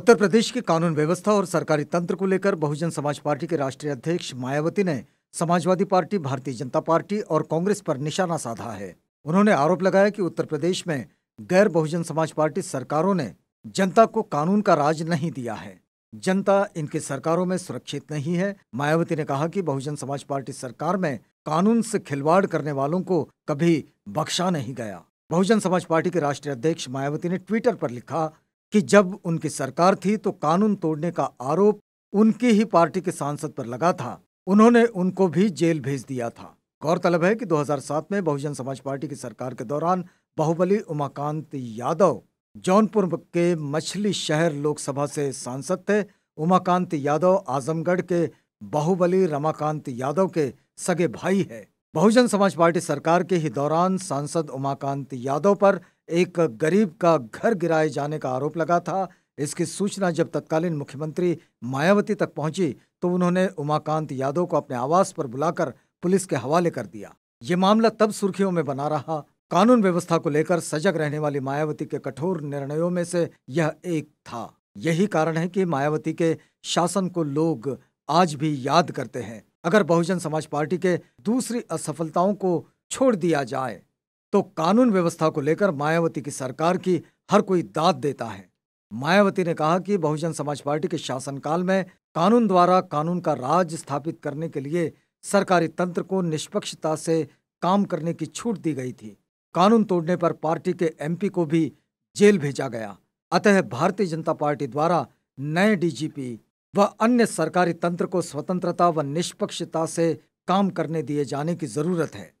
उत्तर प्रदेश की कानून व्यवस्था और सरकारी तंत्र को लेकर बहुजन समाज पार्टी के राष्ट्रीय अध्यक्ष मायावती ने समाजवादी पार्टी भारतीय जनता पार्टी और कांग्रेस पर निशाना साधा है उन्होंने आरोप लगाया कि उत्तर प्रदेश में गैर बहुजन समाज पार्टी सरकारों ने जनता को कानून का राज नहीं दिया है जनता इनकी सरकारों में सुरक्षित नहीं है मायावती ने कहा कि बहुजन समाज पार्टी सरकार में कानून से खिलवाड़ करने वालों को कभी बख्शा नहीं गया बहुजन समाज पार्टी के राष्ट्रीय अध्यक्ष मायावती ने ट्विटर पर लिखा कि जब उनकी सरकार थी तो कानून तोड़ने का आरोप उनकी ही पार्टी के सांसद पर लगा था उन्होंने उनको भी जेल भेज दिया था गौरतलब है कि 2007 में बहुजन समाज पार्टी की सरकार के दौरान बाहुबली उमाकांत यादव जौनपुर के मछली शहर लोकसभा से सांसद थे उमाकांत यादव आजमगढ़ के बाहुबली रमाकांत यादव के सगे भाई है बहुजन समाज पार्टी सरकार के ही दौरान सांसद उमाकांत यादव पर एक गरीब का घर गिराए जाने का आरोप लगा था इसकी सूचना जब तत्कालीन मुख्यमंत्री मायावती तक पहुंची तो उन्होंने उमाकांत यादव को अपने आवास पर बुलाकर पुलिस के हवाले कर दिया ये मामला तब सुर्खियों में बना रहा कानून व्यवस्था को लेकर सजग रहने वाली मायावती के कठोर निर्णयों में से यह एक था यही कारण है कि मायावती के शासन को लोग आज भी याद करते हैं अगर बहुजन समाज पार्टी के दूसरी असफलताओं को छोड़ दिया जाए तो कानून व्यवस्था को लेकर मायावती की सरकार की हर कोई दाद देता है मायावती ने कहा कि बहुजन समाज पार्टी के शासनकाल में कानून द्वारा कानून का राज स्थापित करने के लिए सरकारी तंत्र को निष्पक्षता से काम करने की छूट दी गई थी कानून तोड़ने पर पार्टी के एमपी को भी जेल भेजा गया अतः भारतीय जनता पार्टी द्वारा नए डीजीपी व अन्य सरकारी तंत्र को स्वतंत्रता व निष्पक्षता से काम करने दिए जाने की जरूरत है